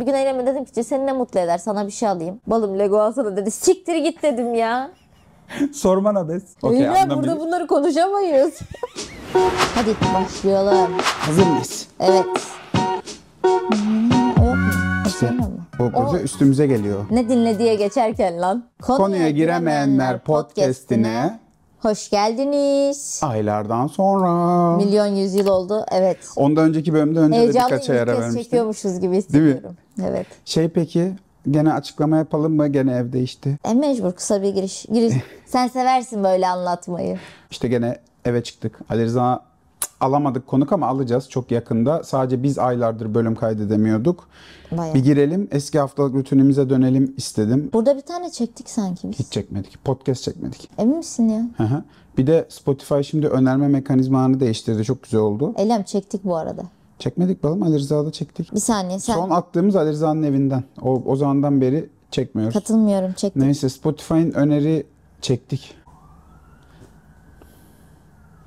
bir gün Eylem'e dedim ki seni ne mutlu eder sana bir şey alayım. Balım Lego alsana dedi. Siktir git dedim ya. Sormana bes. Okay, İbrahim burada bunları konuşamayız. Hadi başlayalım. Hazır mıyız? Evet. İşte bu koca üstümüze geliyor. Ne dinle diye geçerken lan. Konuya, Konuya giremeyenler podcastine Hoş geldiniz. Aylardan sonra. Milyon yüzyıl oldu. Evet. Ondan önceki bölümde önce Heyecanlı de birkaç ayara şey vermiştim. çekiyormuşuz gibi hissediyorum. Değil mi? Evet. Şey peki gene açıklama yapalım mı? Gene ev değişti. E mecbur kısa bir giriş. giriş. Sen seversin böyle anlatmayı. İşte gene eve çıktık. Ali Rıza alamadık konuk ama alacağız çok yakında. Sadece biz aylardır bölüm kaydedemiyorduk. Bayağı. Bir girelim eski haftalık rutinimize dönelim istedim. Burada bir tane çektik sanki biz. Hiç çekmedik. Podcast çekmedik. Emin misin ya? Hı hı. Bir de Spotify şimdi önerme mekanizmanı değiştirdi. Çok güzel oldu. Elem çektik bu arada. Çekmedik bakalım Ali Rıza'da çektik. Bir saniye sen... Son attığımız Ali Rıza'nın evinden. O, o zamandan beri çekmiyoruz. Katılmıyorum çektik. Neyse Spotify'ın öneri çektik.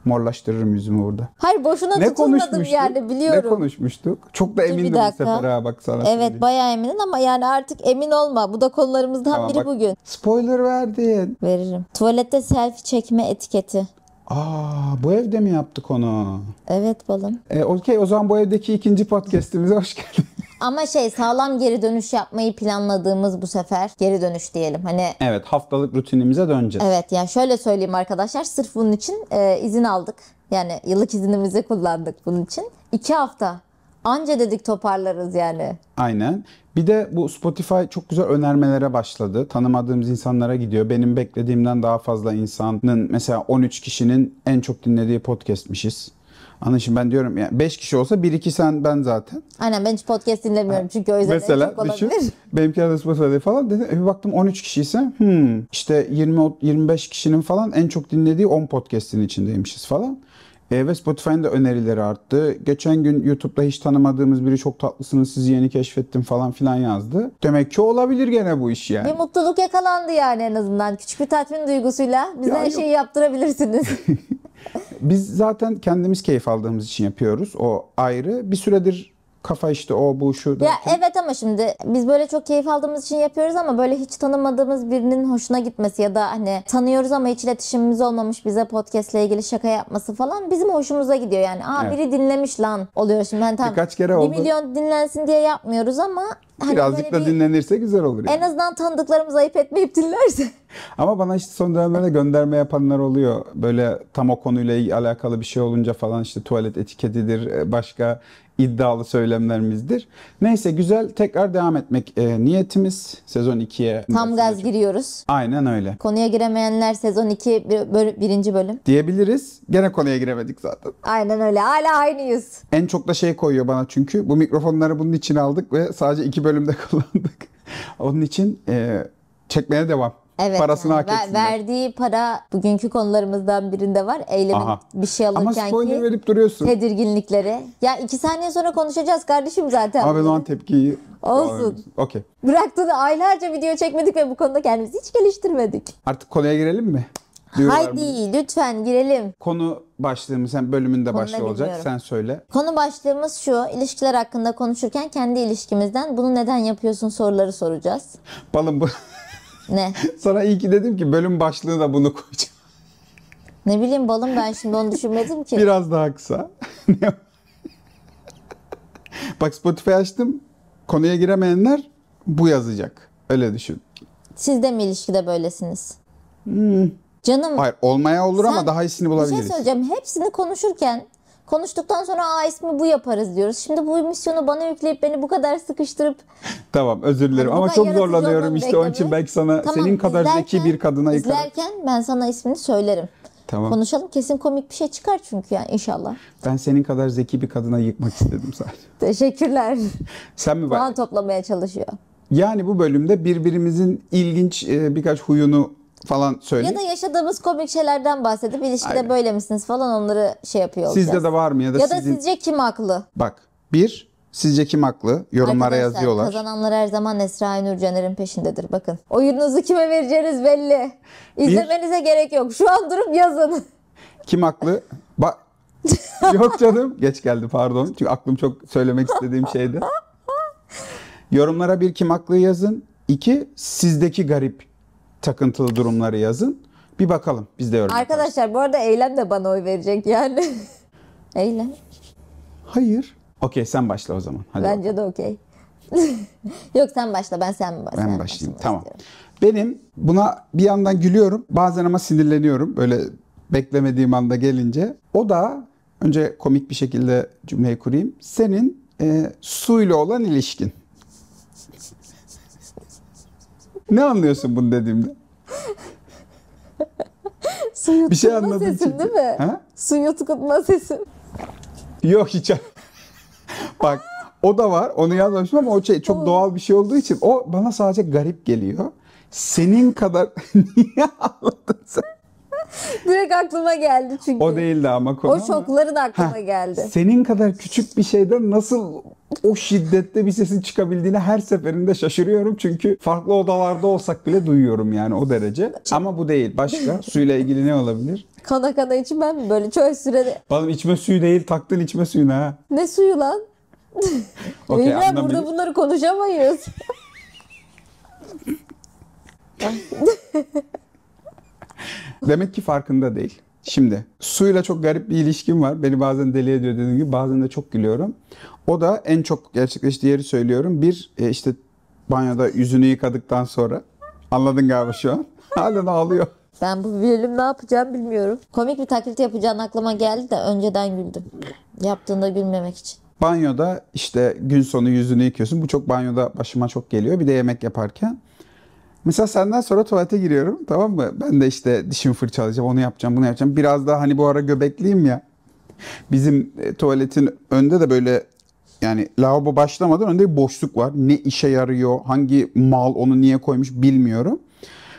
Morlaştırırım yüzümü burada. Hayır boşuna ne tutulmadım yani biliyorum. Ne konuşmuştuk? Çok da emindim bu sefer ha bak sana Evet söyleyeyim. bayağı eminin ama yani artık emin olma. Bu da konularımızdan tamam, biri bak, bugün. Spoiler verdin. Veririm. Tuvalette selfie çekme etiketi. Aa bu evde mi yaptık onu? Evet balım. E, Okey o zaman bu evdeki ikinci podcastimize hoş geldin. Ama şey sağlam geri dönüş yapmayı planladığımız bu sefer geri dönüş diyelim. Hani Evet haftalık rutinimize döneceğiz. Evet yani şöyle söyleyeyim arkadaşlar sırf bunun için e, izin aldık. Yani yıllık izinimizi kullandık bunun için. İki hafta anca dedik toparlarız yani. Aynen. Bir de bu Spotify çok güzel önermelere başladı. Tanımadığımız insanlara gidiyor. Benim beklediğimden daha fazla insanın mesela 13 kişinin en çok dinlediği podcastmişiz. Anladın şimdi ben diyorum yani 5 kişi olsa 1-2 sen ben zaten. Aynen ben hiç podcast dinlemiyorum ha. çünkü o yüzden Mesela, çok şey, olabilir. Düşün, benimki arada Spotify'da falan dedi. E bir baktım 13 kişi ise hmm, işte 20-25 kişinin falan en çok dinlediği 10 podcast'in içindeymişiz falan. E, ve Spotify'ın da önerileri arttı. Geçen gün YouTube'da hiç tanımadığımız biri çok tatlısınız sizi yeni keşfettim falan filan yazdı. Demek ki olabilir gene bu iş yani. Bir mutluluk yakalandı yani en azından. Küçük bir tatmin duygusuyla bize ya her şeyi yaptırabilirsiniz. Biz zaten kendimiz keyif aldığımız için yapıyoruz. O ayrı. Bir süredir kafa işte o bu şu derken. Ya evet ama şimdi biz böyle çok keyif aldığımız için yapıyoruz ama böyle hiç tanımadığımız birinin hoşuna gitmesi ya da hani tanıyoruz ama hiç iletişimimiz olmamış bize podcast ile ilgili şaka yapması falan bizim hoşumuza gidiyor yani. Aa Evet. biri dinlemiş lan oluyor şimdi. Yani tam Birkaç kere 1 oldu. milyon dinlensin diye yapmıyoruz ama Hani Birazcık da bir, dinlenirse güzel olur. Yani. En azından tanıdıklarımız ayıp etmeyip dinlerse. Ama bana işte son dönemlerde gönderme yapanlar oluyor. Böyle tam o konuyla alakalı bir şey olunca falan işte tuvalet etiketidir, e, başka iddialı söylemlerimizdir. Neyse güzel tekrar devam etmek e, niyetimiz sezon 2'ye. Tam gaz çok. giriyoruz. Aynen öyle. Konuya giremeyenler sezon 2 böl- birinci bölüm. Diyebiliriz. Gene konuya giremedik zaten. Aynen öyle. Hala aynıyız. En çok da şey koyuyor bana çünkü bu mikrofonları bunun için aldık ve sadece iki bölüm bölümde kullandık. Onun için e, çekmeye devam. Evet, Parasını yani, hak etsinler. Verdiği para bugünkü konularımızdan birinde var. Eylemin Aha. bir şey alırken Ama spoiler verip duruyorsun. Tedirginlikleri. Ya iki saniye sonra konuşacağız kardeşim zaten. Abi o tepkiyi... Olsun. Okey. Bıraktığını aylarca video çekmedik ve bu konuda kendimizi hiç geliştirmedik. Artık konuya girelim mi? diyorlar. Haydi mı? lütfen girelim. Konu başlığımız sen bölümünde Konuda başlığı olacak. Sen söyle. Konu başlığımız şu. ilişkiler hakkında konuşurken kendi ilişkimizden bunu neden yapıyorsun soruları soracağız. Balım bu. Ne? Sana iyi ki dedim ki bölüm başlığı da bunu koyacağım. Ne bileyim balım ben şimdi onu düşünmedim ki. Biraz daha kısa. Bak Spotify açtım. Konuya giremeyenler bu yazacak. Öyle düşün. Siz de mi ilişkide böylesiniz? Hmm. Canım. Hayır olmaya olur ama daha iyisini bulabiliriz. Bir şey söyleyeceğim. Hepsini konuşurken konuştuktan sonra a ismi bu yaparız diyoruz. Şimdi bu misyonu bana yükleyip beni bu kadar sıkıştırıp tamam özür dilerim hani ama çok zorlanıyorum işte beklemek. onun için belki sana tamam, senin kadar izlerken, zeki bir kadına yıkarım. İzlerken ben sana ismini söylerim. Tamam. Konuşalım kesin komik bir şey çıkar çünkü yani inşallah. Ben senin kadar zeki bir kadına yıkmak istedim sadece. Teşekkürler. Sen mi? Puan toplamaya çalışıyor. Yani bu bölümde birbirimizin ilginç e, birkaç huyunu falan söyleyeyim. Ya da yaşadığımız komik şeylerden bahsedip ilişkide Aynen. böyle misiniz falan onları şey yapıyor olacağız. Sizde de var mı ya da Ya sizin... da sizce kim haklı? Bak bir Sizce kim haklı? Yorumlara Arkadaşlar, yazıyorlar. kazananlar her zaman Esra Nur Caner'in peşindedir bakın. Oyununuzu kime vereceğiniz belli. İzlemenize bir, gerek yok. Şu an durup yazın. Kim haklı? Bak Yok canım. Geç geldi pardon. Çünkü aklım çok söylemek istediğim şeydi. Yorumlara bir kim haklı yazın. İki sizdeki garip takıntılı durumları yazın. Bir bakalım biz de öyle. Arkadaşlar yaparız. bu arada Eylem de bana oy verecek yani. Eylem. Hayır. Okey sen başla o zaman. Hadi Bence bakalım. de okey. Yok sen başla ben sen mi başlayayım? Ben başlayayım tamam. Istiyorum. Benim buna bir yandan gülüyorum bazen ama sinirleniyorum böyle beklemediğim anda gelince. O da önce komik bir şekilde cümleyi kurayım. Senin e, suyla olan ilişkin. Ne anlıyorsun bunu dediğimde? Suyu bir şey anladın çünkü. değil mi? Ha? Suyu tıkıtma sesim. Yok hiç. Bak o da var. Onu yazmamışım ama o şey çok doğal bir şey olduğu için o bana sadece garip geliyor. Senin kadar niye ağladın sen? Direkt aklıma geldi çünkü. O değildi ama konu. O şokların ama. aklıma ha, geldi. Senin kadar küçük bir şeyden nasıl o şiddette bir sesin çıkabildiğine her seferinde şaşırıyorum. Çünkü farklı odalarda olsak bile duyuyorum yani o derece. Ama bu değil. Başka suyla ilgili ne olabilir? Kana kana içmem mi böyle çok sürede? Balım içme suyu değil taktın içme suyunu ha. Ne suyu lan? okay, Bilmem burada bunları konuşamayız. Demek ki farkında değil. Şimdi suyla çok garip bir ilişkim var. Beni bazen deli ediyor dediğim gibi bazen de çok gülüyorum. O da en çok gerçekleştiği yeri söylüyorum. Bir e, işte banyoda yüzünü yıkadıktan sonra. Anladın galiba şu an. Halen ağlıyor. Ben bu bölüm ne yapacağım bilmiyorum. Komik bir taklit yapacağın aklıma geldi de önceden güldüm. Yaptığında gülmemek için. Banyoda işte gün sonu yüzünü yıkıyorsun. Bu çok banyoda başıma çok geliyor. Bir de yemek yaparken. Mesela senden sonra tuvalete giriyorum tamam mı? Ben de işte dişimi fırçalayacağım, onu yapacağım, bunu yapacağım. Biraz daha hani bu ara göbekliyim ya. Bizim e, tuvaletin önde de böyle yani lavabo başlamadan önde bir boşluk var. Ne işe yarıyor, hangi mal onu niye koymuş bilmiyorum.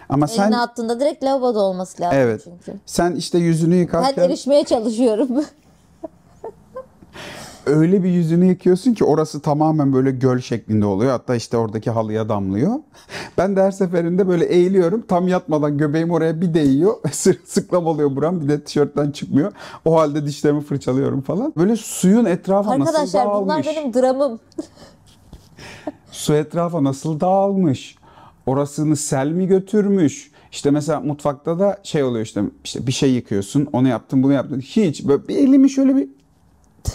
Ama Elini sen attığında direkt lavaboda olması lazım evet. çünkü. Sen işte yüzünü yıkarken... Ben erişmeye çalışıyorum. öyle bir yüzünü yıkıyorsun ki orası tamamen böyle göl şeklinde oluyor. Hatta işte oradaki halıya damlıyor. Ben de her seferinde böyle eğiliyorum. Tam yatmadan göbeğim oraya bir değiyor. Sıklam oluyor buram. Bir de tişörtten çıkmıyor. O halde dişlerimi fırçalıyorum falan. Böyle suyun etrafı Arkadaşlar, nasıl dağılmış. Arkadaşlar bunlar benim dramım. Su etrafa nasıl dağılmış. Orasını sel mi götürmüş? İşte mesela mutfakta da şey oluyor işte, işte bir şey yıkıyorsun, onu yaptın, bunu yaptın. Hiç böyle bir elimi şöyle bir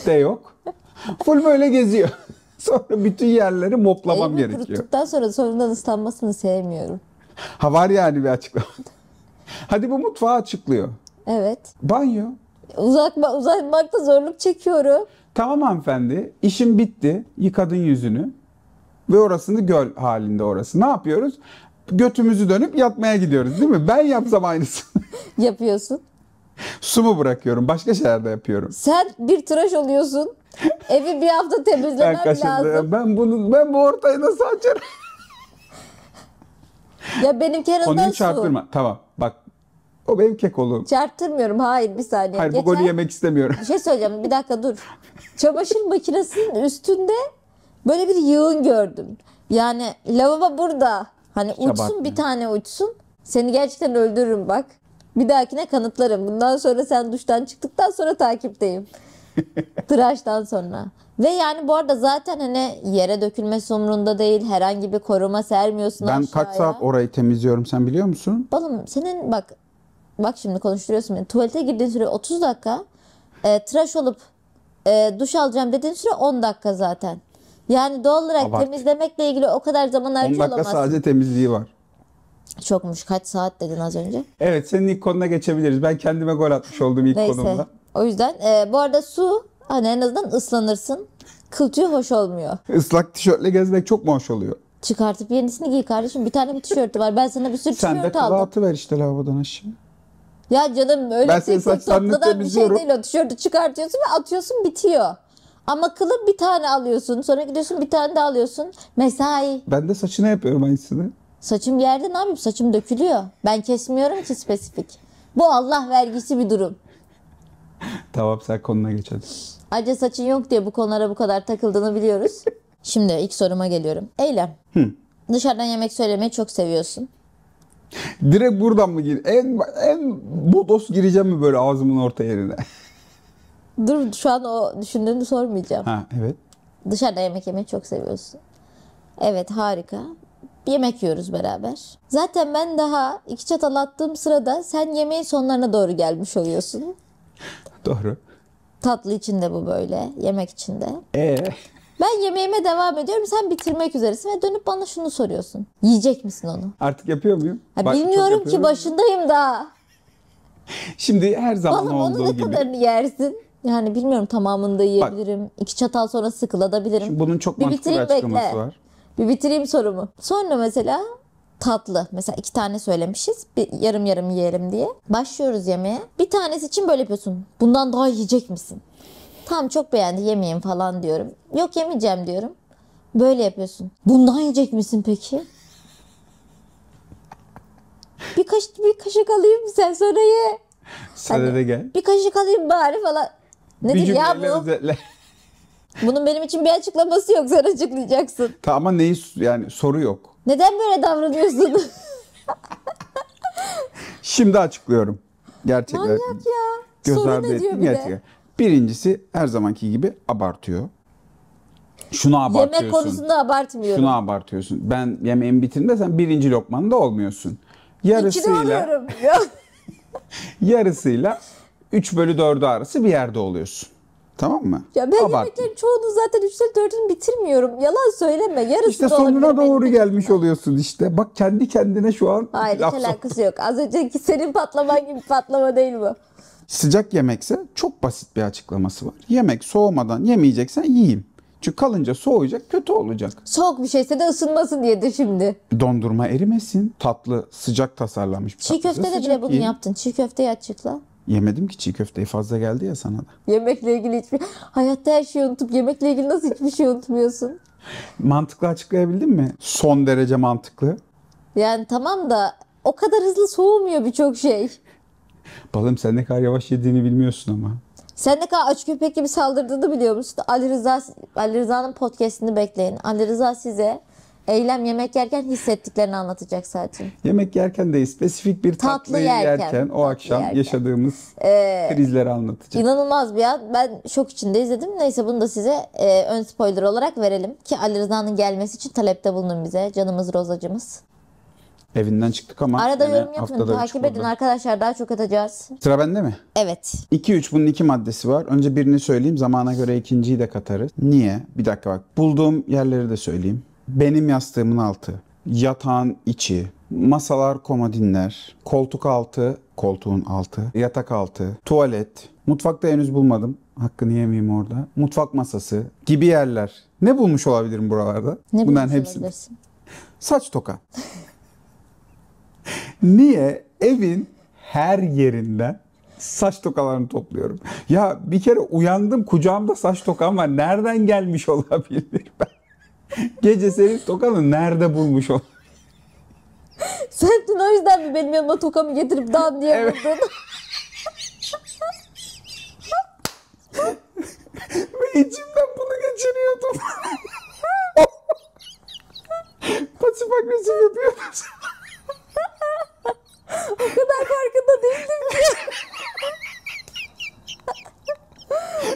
de yok. Full böyle geziyor. Sonra bütün yerleri moplamam Elimi gerekiyor. kuruttuktan sonra sonradan ıslanmasını sevmiyorum. Ha var yani bir açıklama. Hadi bu mutfağı açıklıyor. Evet. Banyo. Uzatma, uzatmakta zorluk çekiyorum. Tamam hanımefendi. işim bitti. Yıkadın yüzünü. Ve orasını göl halinde orası. Ne yapıyoruz? Götümüzü dönüp yatmaya gidiyoruz değil mi? Ben yapsam aynısını. Yapıyorsun. Su mu bırakıyorum? Başka şeyler de yapıyorum. Sen bir tıraş oluyorsun. Evi bir hafta temizlemem ben lazım. Ben bunu ben bu ortayı nasıl açarım? ya benim keremden Konuyu çarptırma. Su. Tamam bak o benim kek oğlum. Çarptırmıyorum hayır bir saniye. Hayır Geçen, bu golü yemek istemiyorum. Bir şey söyleyeceğim bir dakika dur. Çamaşır makinesinin üstünde böyle bir yığın gördüm. Yani lavabo burada. Hani işte uçsun bir tane uçsun. Seni gerçekten öldürürüm bak. Bir dahakine kanıtlarım. Bundan sonra sen duştan çıktıktan sonra takipteyim. Tıraştan sonra. Ve yani bu arada zaten hani yere dökülme umurunda değil. Herhangi bir koruma sermiyorsun Ben aşağıya. kaç saat orayı temizliyorum sen biliyor musun? Oğlum senin bak bak şimdi konuşturuyorsun beni. Tuvalete girdiğin süre 30 dakika. E, tıraş olup e, duş alacağım dediğin süre 10 dakika zaten. Yani doğal olarak Abart. temizlemekle ilgili o kadar zaman 10 dakika harcayamazsın. sadece temizliği var. Çokmuş kaç saat dedin az önce. Evet senin ilk konuna geçebiliriz. Ben kendime gol atmış oldum ilk Neyse. konumda. O yüzden e, bu arada su hani en azından ıslanırsın. Kıl hoş olmuyor. Islak tişörtle gezmek çok mu hoş oluyor? Çıkartıp yenisini giy kardeşim. Bir tane bir tişörtü var. Ben sana bir sürü Sen de tişört kulağı aldım. atıver işte lavabodan aşağı. Ya canım öyle Ben senin tek tek saçlarını bir şey değil o. Tişörtü çıkartıyorsun ve atıyorsun bitiyor. Ama kılıp bir tane alıyorsun. Sonra gidiyorsun bir tane daha alıyorsun. Mesai. Ben de saçını yapıyorum aynısını. Saçım yerde ne yapayım? Saçım dökülüyor. Ben kesmiyorum ki spesifik. Bu Allah vergisi bir durum. tamam sen konuna geçelim. Ayrıca saçın yok diye bu konulara bu kadar takıldığını biliyoruz. Şimdi ilk soruma geliyorum. Eylem. Hı. Dışarıdan yemek söylemeyi çok seviyorsun. Direkt buradan mı gir? En, en bodos gireceğim mi böyle ağzımın orta yerine? Dur şu an o düşündüğünü sormayacağım. Ha evet. Dışarıda yemek yemeyi çok seviyorsun. Evet harika. Bir yemek yiyoruz beraber. Zaten ben daha iki çatal attığım sırada sen yemeğin sonlarına doğru gelmiş oluyorsun. Doğru. Tatlı için de bu böyle. Yemek için de. Ee? Ben yemeğime devam ediyorum. Sen bitirmek üzeresin ve dönüp bana şunu soruyorsun. Yiyecek misin onu? Artık yapıyor muyum? Ha, Bak, bilmiyorum ki başındayım daha. Şimdi her zaman Oğlum, olduğu gibi. onu ne kadarını yersin? Yani bilmiyorum tamamını da yiyebilirim. Bak, İki çatal sonra sıkıladabilirim. Bunun çok bir mantıklı bir açıklaması bekle. var. Bir bitireyim sorumu. Sonra mesela tatlı. Mesela iki tane söylemişiz. Bir, yarım yarım yiyelim diye. Başlıyoruz yemeğe. Bir tanesi için böyle yapıyorsun. Bundan daha yiyecek misin? Tam çok beğendi yemeyin falan diyorum. Yok yemeyeceğim diyorum. Böyle yapıyorsun. Bundan yiyecek misin peki? bir, kaş, bir kaşık alayım sen sonra ye. Sana de gel. Bir kaşık alayım bari falan. Nedir ya bu? Özetle. Bunun benim için bir açıklaması yok. Sen açıklayacaksın. Tamam ama neyi yani soru yok. Neden böyle davranıyorsun? Şimdi açıklıyorum. gerçekler. Manyak e, ya. Göz Sorun ardı ediyor ettim. bir de. Birincisi her zamanki gibi abartıyor. Şunu abartıyorsun. Yemek konusunda abartmıyorum. Şunu abartıyorsun. Ben yemeğimi bitirdim sen birinci lokman da olmuyorsun. İkide Yarısıyla oluyorum. yarısıyla 3 bölü 4'ü arası bir yerde oluyorsun. Tamam mı? Ya ben Abart. yemeklerin çoğunu zaten üçte dördünü bitirmiyorum. Yalan söyleme. Yarısı İşte sonuna doğru gelmiş oluyorsun işte. Bak kendi kendine şu an. Hayır hiç alakası yok. Az önceki senin patlaman gibi patlama değil bu. Sıcak yemekse çok basit bir açıklaması var. Yemek soğumadan yemeyeceksen yiyeyim. Çünkü kalınca soğuyacak, kötü olacak. Soğuk bir şeyse de ısınmasın diyedir şimdi. Dondurma erimesin. Tatlı, sıcak tasarlanmış bir Çiğ köfte de bile bugün yaptın. Çiğ köfteyi açıkla. Yemedim ki çiğ köfteyi fazla geldi ya sana da. Yemekle ilgili hiçbir... Hayatta her şeyi unutup yemekle ilgili nasıl hiçbir şey unutmuyorsun? Mantıklı açıklayabildin mi? Son derece mantıklı. Yani tamam da o kadar hızlı soğumuyor birçok şey. Balım sen ne kadar yavaş yediğini bilmiyorsun ama. Sen ne kadar aç köpek gibi saldırdığını biliyor musun? Ali Rıza Ali Rıza'nın podcast'ini bekleyin. Ali Rıza size Eylem yemek yerken hissettiklerini anlatacak sadece. Yemek yerken değil, spesifik bir tatlı tatlıyı yerken, yerken o tatlı akşam yerken. yaşadığımız ee, krizleri anlatacak. İnanılmaz bir an. Ben şok içinde izledim. Neyse bunu da size e, ön spoiler olarak verelim. Ki Ali Rıza'nın gelmesi için talepte bulunun bize. Canımız rozacımız. Evinden çıktık ama. Arada yorum yapın. Takip edin oldu. arkadaşlar. Daha çok atacağız. Sıra bende mi? Evet. 2-3 bunun iki maddesi var. Önce birini söyleyeyim. Zamana göre ikinciyi de katarız. Niye? Bir dakika bak. Bulduğum yerleri de söyleyeyim benim yastığımın altı, yatağın içi, masalar, komodinler, koltuk altı, koltuğun altı, yatak altı, tuvalet, mutfakta henüz bulmadım. Hakkını yemeyeyim orada. Mutfak masası gibi yerler. Ne bulmuş olabilirim buralarda? Ne Bunların hepsini. Saç toka. Niye evin her yerinden saç tokalarını topluyorum? Ya bir kere uyandım kucağımda saç tokam var. Nereden gelmiş olabilir ben? Gece senin tokanı nerede bulmuş o? Sen dün o yüzden mi benim yanıma tokamı getirip dam diye evet. vurdun? Ve içimden bunu geçiriyordum. Pasif agresif yapıyordum. o kadar farkında değildim ki.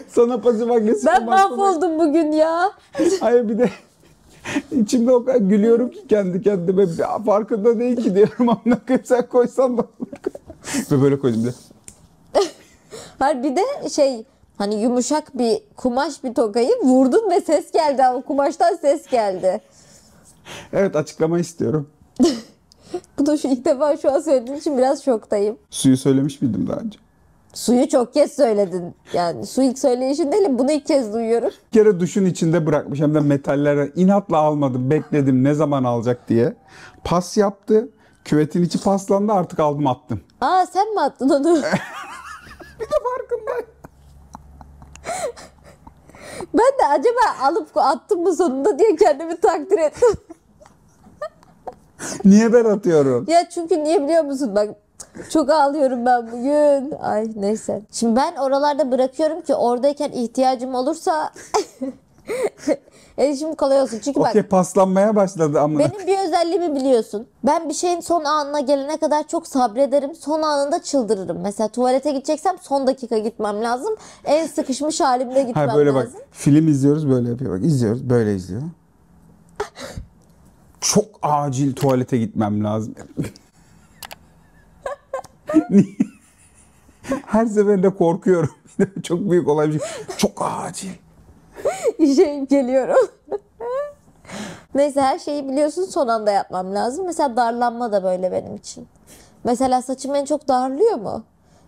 Sana pasif agresif Ben mahvoldum bugün ya. Hayır bir de içimde o kadar gülüyorum ki kendi kendime. Farkında değil ki diyorum amına koyayım sen koysan da. Ve böyle koydum de. Hayır bir de şey hani yumuşak bir kumaş bir tokayı vurdun ve ses geldi ama kumaştan ses geldi. evet açıklama istiyorum. Bu da şu ilk defa şu an söylediğim için biraz şoktayım. Suyu söylemiş miydim daha önce? Suyu çok kez söyledin. Yani su ilk söyleyişin değil bunu ilk kez duyuyorum. Bir kere duşun içinde bırakmış hem de metallere inatla almadım bekledim ne zaman alacak diye. Pas yaptı. Küvetin içi paslandı artık aldım attım. Aa sen mi attın onu? bir de farkındayım. ben de acaba alıp attım mı sonunda diye kendimi takdir ettim. niye ben atıyorum? Ya çünkü niye biliyor musun bak çok ağlıyorum ben bugün. Ay neyse. Şimdi ben oralarda bırakıyorum ki oradayken ihtiyacım olursa erişim kolay olsun. Çünkü bak Okey paslanmaya başladı amına. benim bir özelliğimi biliyorsun. Ben bir şeyin son anına gelene kadar çok sabrederim. Son anında çıldırırım. Mesela tuvalete gideceksem son dakika gitmem lazım. En sıkışmış halimde gitmem Ha böyle bak film izliyoruz böyle yapıyor. Bak izliyoruz böyle izliyor. Çok acil tuvalete gitmem lazım. Her seferinde korkuyorum. Çok büyük olay şey. Çok acil. İşe geliyorum. Neyse her şeyi biliyorsun son anda yapmam lazım. Mesela darlanma da böyle benim için. Mesela saçım en çok darlıyor mu?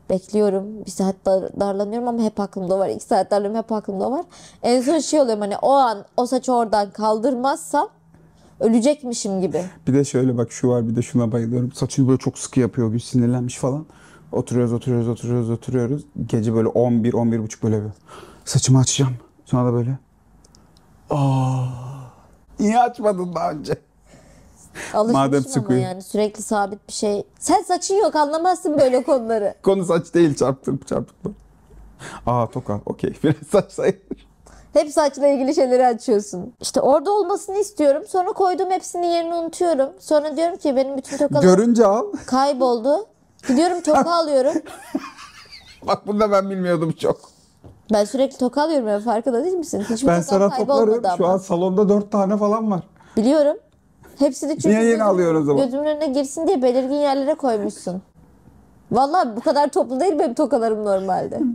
Bekliyorum. Bir saat dar, darlanıyorum ama hep aklımda var. İki saat darlanıyorum hep aklımda var. En son şey oluyorum hani o an o saçı oradan kaldırmazsam ölecekmişim gibi. Bir de şöyle bak şu var bir de şuna bayılıyorum. Saçını böyle çok sıkı yapıyor. bir sinirlenmiş falan. Oturuyoruz oturuyoruz oturuyoruz oturuyoruz. Gece böyle 11 11 buçuk böyle bir. Saçımı açacağım. Sonra da böyle. Aa, niye açmadın daha önce? Alışmışsın Madem sıkı. yani sürekli sabit bir şey. Sen saçın yok anlamazsın böyle konuları. Konu saç değil çarptırıp çarptırıp. Aa toka. okey biraz saç sayılır. Hep saçla ilgili şeyleri açıyorsun. İşte orada olmasını istiyorum. Sonra koyduğum hepsinin yerini unutuyorum. Sonra diyorum ki benim bütün tokalarım Görünce al. kayboldu. Gidiyorum toka alıyorum. Bak bunu da ben bilmiyordum çok. Ben sürekli toka alıyorum ya farkında değil misin? Hiçbir ben tokam sana kaybolmadı toplarım. Şu an salonda dört tane falan var. Biliyorum. Hepsini çünkü Niye yeni alıyorsun o zaman? gözümün önüne girsin diye belirgin yerlere koymuşsun. Vallahi bu kadar toplu değil benim tokalarım normalde.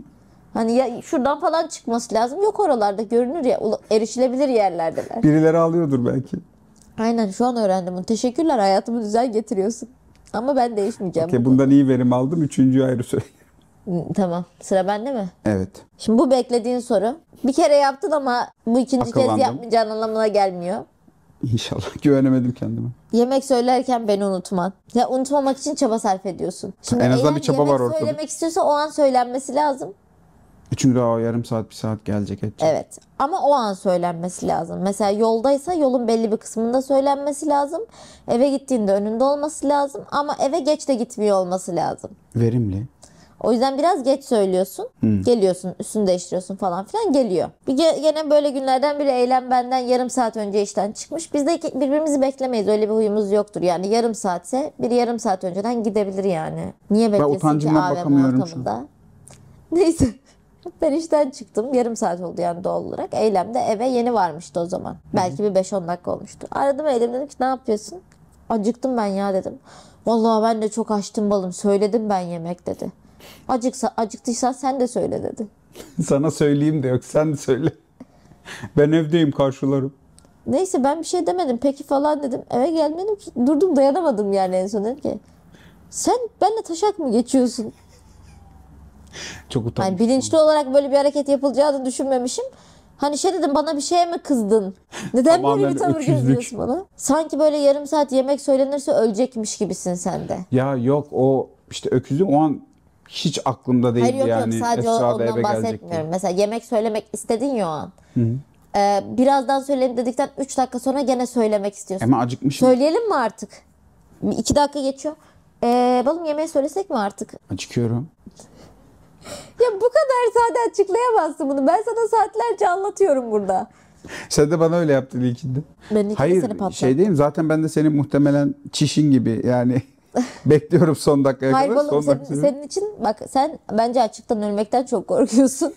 Hani ya şuradan falan çıkması lazım. Yok oralarda görünür ya erişilebilir yerlerdeler. Birileri alıyordur belki. Aynen şu an öğrendim bunu. Teşekkürler hayatımı düzen getiriyorsun. Ama ben değişmeyeceğim. Okay, bundan iyi verim aldım. üçüncüyü ayrı söyleyeyim. Tamam. Sıra bende mi? Evet. Şimdi bu beklediğin soru. Bir kere yaptın ama bu ikinci Akıllandım. kez yapmayacağın anlamına gelmiyor. İnşallah. Güvenemedim kendime. Yemek söylerken beni unutman. Ya unutmamak için çaba sarf ediyorsun. Şimdi en azından bir çaba var ortada. söylemek istiyorsa o an söylenmesi lazım. Çünkü daha o yarım saat bir saat gelecek edecek. Evet ama o an söylenmesi lazım. Mesela yoldaysa yolun belli bir kısmında söylenmesi lazım. Eve gittiğinde önünde olması lazım ama eve geç de gitmiyor olması lazım. Verimli. O yüzden biraz geç söylüyorsun. Hmm. Geliyorsun üstünü değiştiriyorsun falan filan geliyor. Bir ge- gene böyle günlerden biri eylem benden yarım saat önce işten çıkmış. Biz de birbirimizi beklemeyiz. Öyle bir huyumuz yoktur. Yani yarım saatse bir yarım saat önceden gidebilir yani. Niye beklesin ben ki AVM bakamıyorum ortamında? Neyse. Ben işten çıktım. Yarım saat oldu yani doğal olarak. Eylem de eve yeni varmıştı o zaman. Hı-hı. Belki bir 5-10 dakika olmuştu. Aradım Eylem dedim ki ne yapıyorsun? Acıktım ben ya dedim. Vallahi ben de çok açtım balım. Söyledim ben yemek dedi. Acıksa, acıktıysan sen de söyle dedi. Sana söyleyeyim de yok sen de söyle. ben evdeyim karşılarım. Neyse ben bir şey demedim peki falan dedim. Eve gelmedim ki durdum dayanamadım yani en son dedim ki. Sen benle taşak mı geçiyorsun? Çok utandım. Yani bilinçli olarak böyle bir hareket yapılacağını düşünmemişim. Hani şey dedim bana bir şeye mi kızdın? Neden böyle bir tavır gözlüyorsun bana? Sanki böyle yarım saat yemek söylenirse ölecekmiş gibisin sen de. Ya yok o işte öküzüm o an hiç aklımda değil Hayır, yok, yani. Yok, sadece Esra ondan eve bahsetmiyorum. Mesela yemek söylemek istedin ya o an. Hı -hı. Ee, birazdan söyleyelim dedikten 3 dakika sonra gene söylemek istiyorsun. Ama acıkmışım. Söyleyelim mi artık? 2 dakika geçiyor. Ee, balım yemeği söylesek mi artık? Acıkıyorum. Ya bu kadar sade açıklayamazsın bunu. Ben sana saatlerce anlatıyorum burada. Sen de bana öyle yaptın ilkinde. Ben ilkinde Hayır, seni patlattım. şey diyeyim zaten ben de senin muhtemelen çişin gibi yani bekliyorum son dakikaya Hayır, kadar. Hayır oğlum senin, senin için bak sen bence açıktan ölmekten çok korkuyorsun.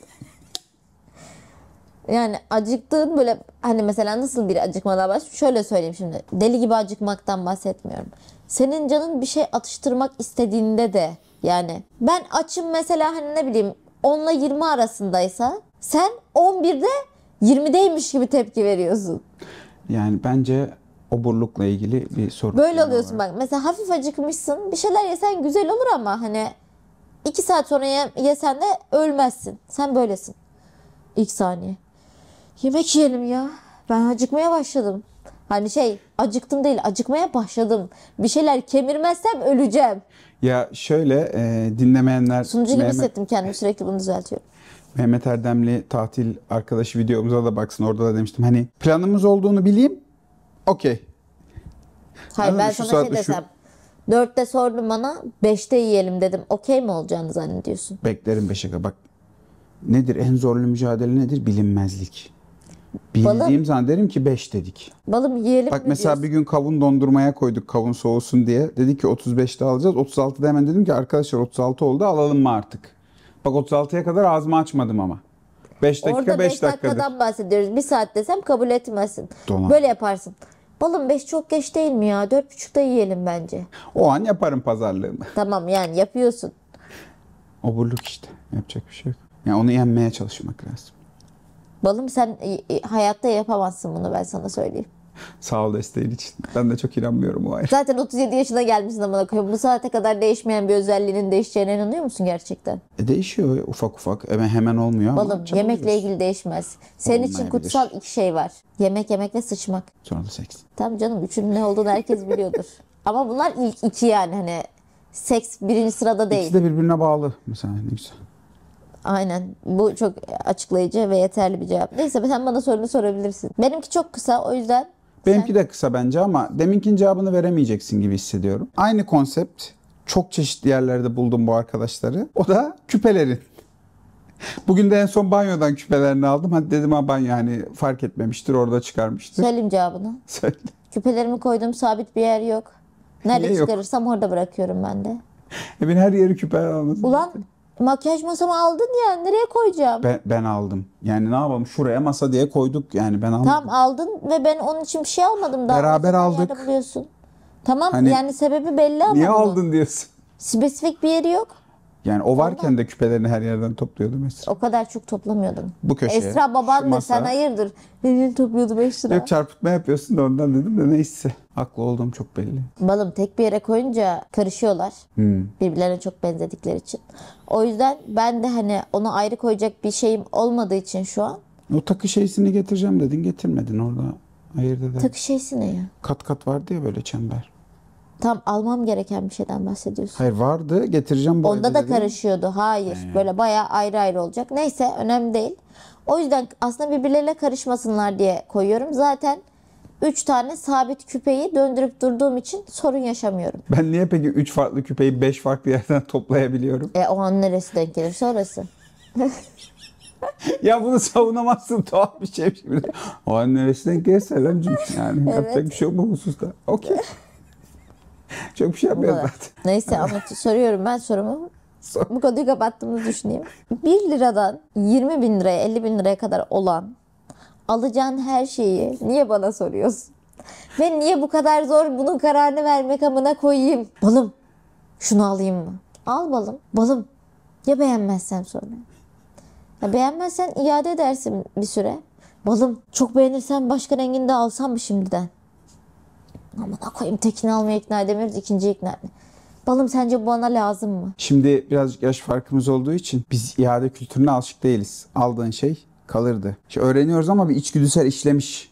Yani acıktığın böyle hani mesela nasıl bir acıkmadan bahsediyorum? Şöyle söyleyeyim şimdi. Deli gibi acıkmaktan bahsetmiyorum. Senin canın bir şey atıştırmak istediğinde de yani ben açım mesela hani ne bileyim 10 ile 20 arasındaysa sen 11'de 20'deymiş gibi tepki veriyorsun. Yani bence oburlukla ilgili bir sorun. Böyle oluyorsun var. bak. Mesela hafif acıkmışsın. Bir şeyler yesen güzel olur ama hani iki saat sonra yesen de ölmezsin. Sen böylesin. İlk saniye. Yemek yiyelim ya. Ben acıkmaya başladım. Hani şey acıktım değil acıkmaya başladım. Bir şeyler kemirmezsem öleceğim. Ya şöyle e, dinlemeyenler... Sunucu gibi hissettim kendimi sürekli bunu düzeltiyorum. Mehmet Erdemli tatil arkadaşı videomuza da baksın orada da demiştim. Hani planımız olduğunu bileyim okey. Hayır Anladın ben sana saat, şey desem. Şu... Dörtte sordun bana beşte yiyelim dedim. Okey mi olacağını zannediyorsun? Beklerim beşe bak. Nedir en zorlu mücadele nedir? Bilinmezlik. Bildiğim zaman derim ki 5 dedik. Balım yiyelim Bak mi mesela diyorsun? bir gün kavun dondurmaya koyduk kavun soğusun diye. Dedik ki 35'te alacağız. 36'da hemen dedim ki arkadaşlar 36 oldu alalım mı artık? Bak 36'ya kadar ağzımı açmadım ama. 5 dakika 5 dakikadır. Orada dakikadan bahsediyoruz. Bir saat desem kabul etmezsin. Dolan. Böyle yaparsın. Balım 5 çok geç değil mi ya? 4.30'da yiyelim bence. O an yaparım pazarlığımı. Tamam yani yapıyorsun. Oburluk işte. Yapacak bir şey yok. Yani onu yenmeye çalışmak lazım. Balım sen e, e, hayatta yapamazsın bunu ben sana söyleyeyim. Sağ ol desteğin için. Ben de çok inanmıyorum o ayrı. Zaten 37 yaşına gelmişsin amına koyayım. Bu saate kadar değişmeyen bir özelliğinin değişeceğine inanıyor musun gerçekten? E değişiyor ufak ufak. Hemen hemen olmuyor Balım, ama. Balım yemekle ilgili değişmez. Senin için kutsal iki şey var. Yemek yemek ve sıçmak. Sonra da seks. Tamam canım üçünün ne olduğunu herkes biliyordur. ama bunlar ilk iki yani hani seks birinci sırada değil. İkisi de birbirine bağlı mesela ne güzel. Aynen. Bu çok açıklayıcı ve yeterli bir cevap. Neyse sen bana sorunu sorabilirsin. Benimki çok kısa o yüzden Benimki de kısa bence ama deminkin cevabını veremeyeceksin gibi hissediyorum. Aynı konsept çok çeşitli yerlerde buldum bu arkadaşları. O da küpelerin. Bugün de en son banyodan küpelerini aldım. Hadi dedim ha banyo hani fark etmemiştir orada çıkarmıştır. Söyleyeyim cevabını. Söyle. Küpelerimi koyduğum sabit bir yer yok. Nerede Niye yok? çıkarırsam orada bırakıyorum ben de. Ben her yeri küpe almasın. Ulan makyaj masamı aldın ya nereye koyacağım? Ben, ben aldım. Yani ne yapalım şuraya masa diye koyduk yani ben aldım. Tam aldın ve ben onun için bir şey almadım. Daha Beraber aldık. Biliyorsun. Tamam Hani- yani sebebi belli ama Niye bunun. Hani aldın diyorsun? Spesifik bir yeri yok. Yani o varken de küpelerini her yerden topluyordum Esra. O kadar çok toplamıyordum. Bu köşeye. Esra baban da sen hayırdır. Benim topluyordum Esra. Yok çarpıtma yapıyorsun da ondan dedim de neyse. Haklı olduğum çok belli. Balım tek bir yere koyunca karışıyorlar. Hmm. Birbirlerine çok benzedikleri için. O yüzden ben de hani onu ayrı koyacak bir şeyim olmadığı için şu an. O takı şeysini getireceğim dedin getirmedin orada. Hayır dedi. Takı şeysi ne ya? Kat kat vardı ya böyle çember. Tam almam gereken bir şeyden bahsediyorsun. Hayır vardı getireceğim. Bu Onda da karışıyordu. Hayır. He. Böyle bayağı ayrı ayrı olacak. Neyse önemli değil. O yüzden aslında birbirleriyle karışmasınlar diye koyuyorum. Zaten 3 tane sabit küpeyi döndürüp durduğum için sorun yaşamıyorum. Ben niye peki 3 farklı küpeyi 5 farklı yerden toplayabiliyorum? E o an neresi denk gelir sonrası. ya bunu savunamazsın tuhaf bir şey. şey. O an neresi denk gelir Selamcığım. Yani evet. yapacak bir şey yok bu hususta. Okey. Çok bir şey yapmıyorum zaten. Neyse ama soruyorum ben sorumu. Sor. Bu konuyu kapattığımızı düşüneyim. 1 liradan 20 bin liraya 50 bin liraya kadar olan alacağın her şeyi niye bana soruyorsun? Ve niye bu kadar zor bunun kararını vermek amına koyayım? Balım şunu alayım mı? Al balım. Balım ya beğenmezsen sonra? Ya beğenmezsen iade edersin bir süre. Balım çok beğenirsen başka rengini de alsam mı şimdiden? Amına koyayım tekini almaya ikna edemiyoruz ikinci ikna edemiyoruz. Balım sence bu bana lazım mı? Şimdi birazcık yaş farkımız olduğu için biz iade kültürüne alışık değiliz. Aldığın şey kalırdı. İşte öğreniyoruz ama bir içgüdüsel işlemiş.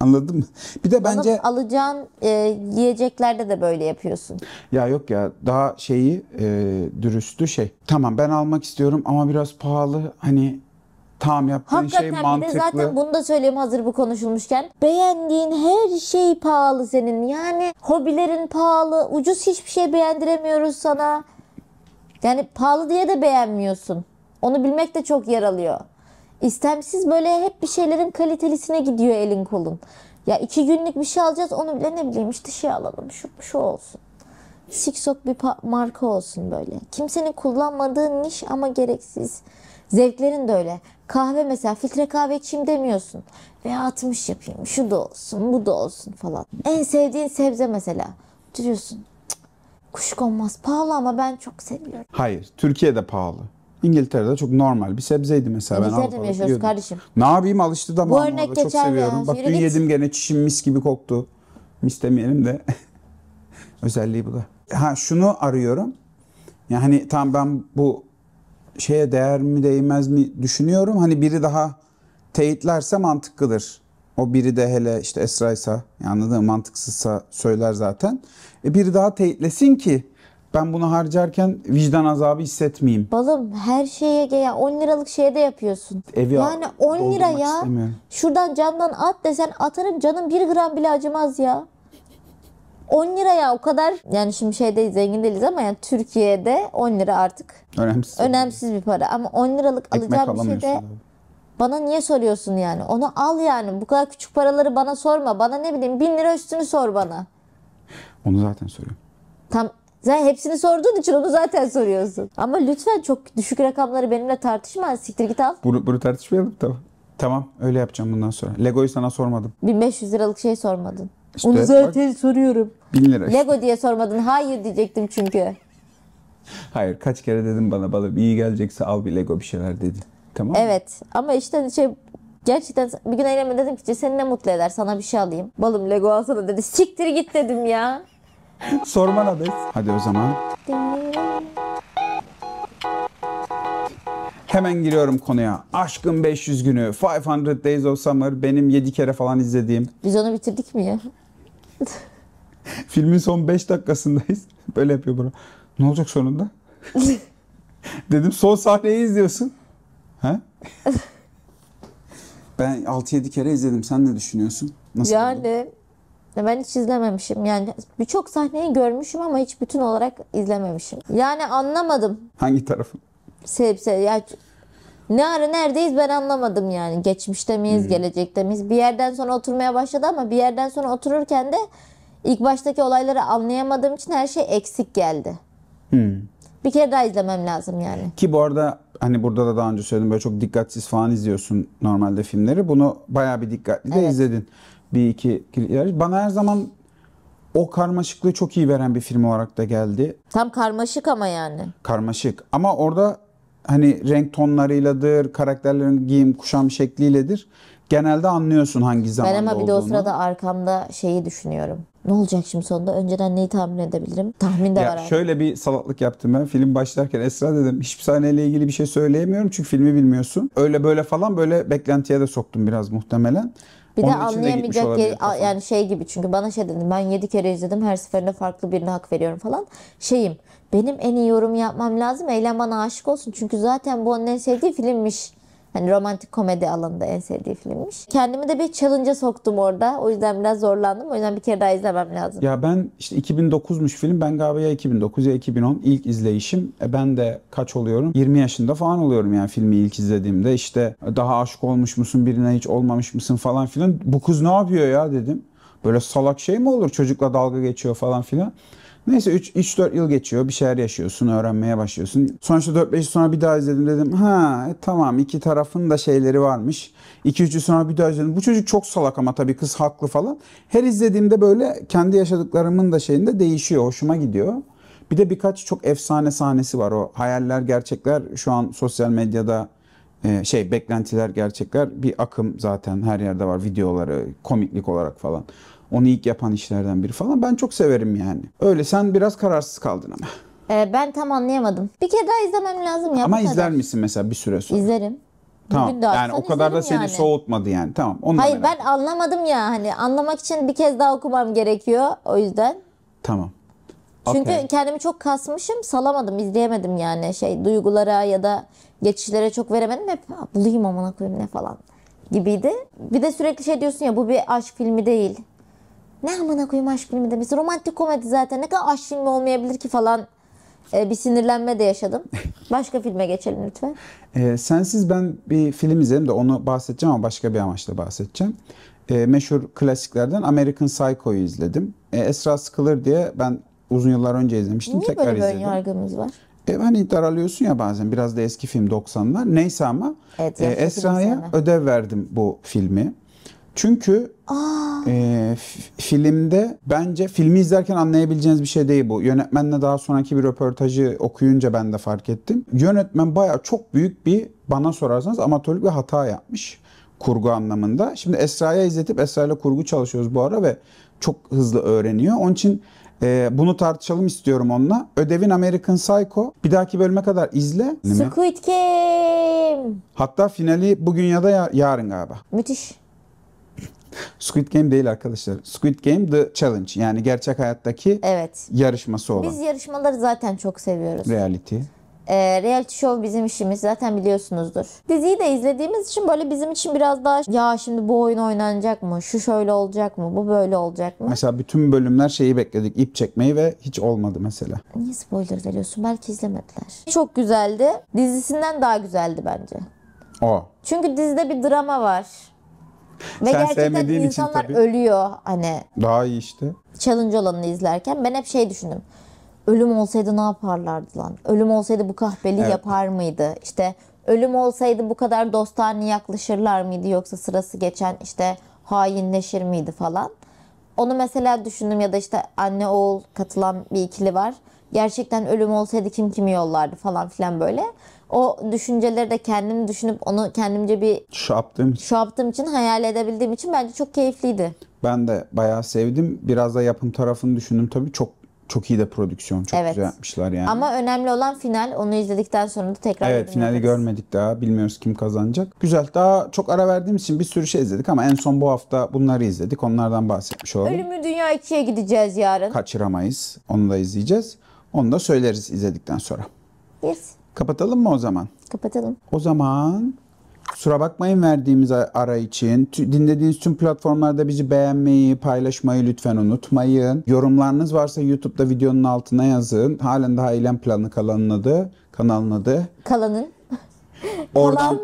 Anladın mı? Bir de bence... Balım, alacağın e, yiyeceklerde de böyle yapıyorsun. Ya yok ya daha şeyi e, dürüstü şey. Tamam ben almak istiyorum ama biraz pahalı. Hani Tamam yaptığın şey Hakikaten şey mantıklı. Hakikaten zaten bunu da söyleyeyim hazır bu konuşulmuşken. Beğendiğin her şey pahalı senin. Yani hobilerin pahalı. Ucuz hiçbir şey beğendiremiyoruz sana. Yani pahalı diye de beğenmiyorsun. Onu bilmek de çok yaralıyor. İstemsiz böyle hep bir şeylerin kalitelisine gidiyor elin kolun. Ya iki günlük bir şey alacağız onu bile ne bileyim işte şey alalım şu, şu olsun. Siksok bir marka olsun böyle. Kimsenin kullanmadığı niş ama gereksiz. Zevklerin de öyle. Kahve mesela filtre kahve içeyim demiyorsun. Veya 60 yapayım şu da olsun bu da olsun falan. En sevdiğin sebze mesela. Duruyorsun. Kuşkonmaz pahalı ama ben çok seviyorum. Hayır Türkiye'de pahalı. İngiltere'de çok normal bir sebzeydi mesela. Ben Avrupa'da yaşıyoruz yiyordum. kardeşim? Ne yapayım alıştı da Bu örnek çok geçer ya. seviyorum. Bak dün yedim gene çişim mis gibi koktu. Mis demeyelim de. Özelliği bu da. Ha şunu arıyorum. Yani hani tam ben bu şeye değer mi değmez mi düşünüyorum. Hani biri daha teyitlerse mantıklıdır. O biri de hele işte Esra ise anladın mantıksızsa söyler zaten. E biri daha teyitlesin ki ben bunu harcarken vicdan azabı hissetmeyeyim. Balım her şeye ya 10 liralık şeye de yapıyorsun. Evi yani 10 liraya şuradan camdan at desen atarım canım 1 gram bile acımaz ya. 10 liraya o kadar yani şimdi şeyde zengin değiliz ama yani Türkiye'de 10 lira artık önemsiz, önemsiz bir para. Ama 10 liralık Ekmek alacağım bir şeyde bana niye soruyorsun yani? Onu al yani. Bu kadar küçük paraları bana sorma. Bana ne bileyim 1000 lira üstünü sor bana. Onu zaten soruyorum. Tam sen hepsini sorduğun için onu zaten soruyorsun. Ama lütfen çok düşük rakamları benimle tartışma. Siktir git al. Bunu, bunu tartışmayalım tamam. Tamam öyle yapacağım bundan sonra. Lego'yu sana sormadım. 1500 liralık şey sormadın. İşte, Onu zaten bak, soruyorum. Bin lira işte. Lego diye sormadın. Hayır diyecektim çünkü. Hayır kaç kere dedim bana bana iyi gelecekse al bir Lego bir şeyler dedi. Tamam mı? Evet ama işte hani şey Gerçekten bir gün Eylem'e dedim ki seni ne mutlu eder sana bir şey alayım. Balım Lego alsana dedi. Siktir git dedim ya. Sorma be. Hadi o zaman. Hemen giriyorum konuya. Aşkın 500 günü, 500 Days of Summer benim 7 kere falan izlediğim. Biz onu bitirdik mi ya? Filmin son 5 dakikasındayız. Böyle yapıyor bana. Ne olacak sonunda? Dedim son sahneyi izliyorsun. Ha? ben 6-7 kere izledim. Sen ne düşünüyorsun? Nasıl yani oldu? ben hiç izlememişim. Yani birçok sahneyi görmüşüm ama hiç bütün olarak izlememişim. Yani anlamadım. Hangi tarafın? Sebse. Yani ne ara neredeyiz ben anlamadım yani. Geçmişte miyiz, hmm. gelecekte miyiz? Bir yerden sonra oturmaya başladı ama bir yerden sonra otururken de ilk baştaki olayları anlayamadığım için her şey eksik geldi. Hmm. Bir kere daha izlemem lazım yani. Ki bu arada hani burada da daha önce söyledim böyle çok dikkatsiz falan izliyorsun normalde filmleri. Bunu bayağı bir dikkatli de evet. izledin. Bir iki bana her zaman o karmaşıklığı çok iyi veren bir film olarak da geldi. Tam karmaşık ama yani. Karmaşık ama orada hani renk tonlarıyladır, karakterlerin giyim kuşam şekliyledir. Genelde anlıyorsun hangi zamanda olduğunu. Ben ama bir de o sırada arkamda şeyi düşünüyorum. Ne olacak şimdi sonunda? Önceden neyi tahmin edebilirim? Tahmin de ya var. Artık. Şöyle bir salaklık yaptım ben. Film başlarken Esra dedim hiçbir sahneyle ilgili bir şey söyleyemiyorum çünkü filmi bilmiyorsun. Öyle böyle falan böyle beklentiye de soktum biraz muhtemelen. Bir Onun de anlayamayacak de geri, yani şey gibi çünkü bana şey dedim ben 7 kere izledim her seferinde farklı birine hak veriyorum falan. Şeyim benim en iyi yorum yapmam lazım. Eylem bana aşık olsun. Çünkü zaten bu onun en sevdiği filmmiş. Hani romantik komedi alanında en sevdiği filmmiş. Kendimi de bir challenge'a soktum orada. O yüzden biraz zorlandım. O yüzden bir kere daha izlemem lazım. Ya ben işte 2009'muş film. Ben galiba ya 2009 ya 2010 ilk izleyişim. E ben de kaç oluyorum? 20 yaşında falan oluyorum yani filmi ilk izlediğimde. İşte daha aşık olmuş musun birine hiç olmamış mısın falan filan. Bu kız ne yapıyor ya dedim. Böyle salak şey mi olur? Çocukla dalga geçiyor falan filan. Neyse 3-4 yıl geçiyor. Bir şeyler yaşıyorsun, öğrenmeye başlıyorsun. Sonuçta 4-5 sonra bir daha izledim dedim. Ha e, tamam iki tarafın da şeyleri varmış. 2-3 sonra bir daha izledim. Bu çocuk çok salak ama tabii kız haklı falan. Her izlediğimde böyle kendi yaşadıklarımın da şeyinde değişiyor. Hoşuma gidiyor. Bir de birkaç çok efsane sahnesi var. O hayaller, gerçekler şu an sosyal medyada e, şey beklentiler, gerçekler bir akım zaten her yerde var videoları komiklik olarak falan. Onu ilk yapan işlerden biri falan. Ben çok severim yani. Öyle sen biraz kararsız kaldın ama. Ee, ben tam anlayamadım. Bir kere daha izlemem lazım ya. Ama izler kadar. misin mesela bir süre sonra? İzlerim. Tamam. yani o kadar da seni yani. soğutmadı yani. Tamam. Onu Hayır ben anlamadım ya hani anlamak için bir kez daha okumam gerekiyor o yüzden. Tamam. Çünkü okay. kendimi çok kasmışım, salamadım, izleyemedim yani şey duygulara ya da geçişlere çok veremedim. Hep bulayım amına koyayım ne falan gibiydi. Bir de sürekli şey diyorsun ya bu bir aşk filmi değil. Ne amına koyayım aşk filmi de biz romantik komedi zaten ne kadar aşk filmi olmayabilir ki falan e, bir sinirlenme de yaşadım. Başka filme geçelim lütfen. E, sensiz ben bir film izledim de onu bahsedeceğim ama başka bir amaçla bahsedeceğim. E, meşhur klasiklerden American Psycho'yu izledim. E, Esra Sıkılır diye ben uzun yıllar önce izlemiştim. Niye tekrar böyle izledim. Niye böyle yargımız var? E, hani daralıyorsun ya bazen biraz da eski film 90'lar. Neyse ama evet, e, Esra'ya ödev verdim bu filmi. Çünkü e, filmde bence filmi izlerken anlayabileceğiniz bir şey değil bu. Yönetmenle daha sonraki bir röportajı okuyunca ben de fark ettim. Yönetmen baya çok büyük bir bana sorarsanız amatörlük bir hata yapmış kurgu anlamında. Şimdi Esra'ya izletip Esra'yla kurgu çalışıyoruz bu ara ve çok hızlı öğreniyor. Onun için e, bunu tartışalım istiyorum onunla. Ödevin American Psycho. Bir dahaki bölüme kadar izle. Squid Game. Hatta finali bugün ya da yar- yarın galiba. Müthiş. Squid Game değil arkadaşlar. Squid Game The Challenge. Yani gerçek hayattaki evet. yarışması olan. Biz yarışmaları zaten çok seviyoruz. Reality. E, reality show bizim işimiz zaten biliyorsunuzdur. Diziyi de izlediğimiz için böyle bizim için biraz daha ya şimdi bu oyun oynanacak mı? Şu şöyle olacak mı? Bu böyle olacak mı? Mesela bütün bölümler şeyi bekledik. ip çekmeyi ve hiç olmadı mesela. Niye spoiler veriyorsun? Belki izlemediler. Çok güzeldi. Dizisinden daha güzeldi bence. O. Çünkü dizide bir drama var. Ve Sen sevmediğin insanlar için tabii. ölüyor hani. Daha iyi işte. Challenge olanını izlerken ben hep şey düşündüm. Ölüm olsaydı ne yaparlardı lan? Ölüm olsaydı bu kahveli evet. yapar mıydı? İşte ölüm olsaydı bu kadar dostane yaklaşırlar mıydı? Yoksa sırası geçen işte hainleşir miydi falan? Onu mesela düşündüm ya da işte anne oğul katılan bir ikili var. Gerçekten ölüm olsaydı kim kimi yollardı falan filan böyle o düşünceleri de kendim düşünüp onu kendimce bir şu yaptığım için. şu yaptığım için hayal edebildiğim için bence çok keyifliydi. Ben de bayağı sevdim. Biraz da yapım tarafını düşündüm tabii. Çok çok iyi de prodüksiyon. Çok Evet. güzel yapmışlar yani. Ama önemli olan final. Onu izledikten sonra da tekrar Evet finali görmedik daha. Bilmiyoruz kim kazanacak. Güzel. Daha çok ara verdiğimiz için bir sürü şey izledik ama en son bu hafta bunları izledik. Onlardan bahsetmiş olalım. Ölümlü Dünya 2'ye gideceğiz yarın. Kaçıramayız. Onu da izleyeceğiz. Onu da söyleriz izledikten sonra. Yes. Kapatalım mı o zaman? Kapatalım. O zaman sura bakmayın verdiğimiz ara için. Dinlediğiniz tüm platformlarda bizi beğenmeyi, paylaşmayı lütfen unutmayın. Yorumlarınız varsa YouTube'da videonun altına yazın. Halen daha eylem planı kalanın adı, kanalın adı. Kalanın. oradan,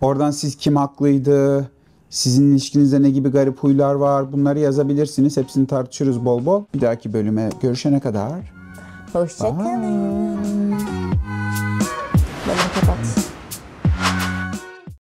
oradan siz kim haklıydı, sizin ilişkinizde ne gibi garip huylar var bunları yazabilirsiniz. Hepsini tartışırız bol bol. Bir dahaki bölüme görüşene kadar. Hoşçakalın. Benvenuti a pazzi.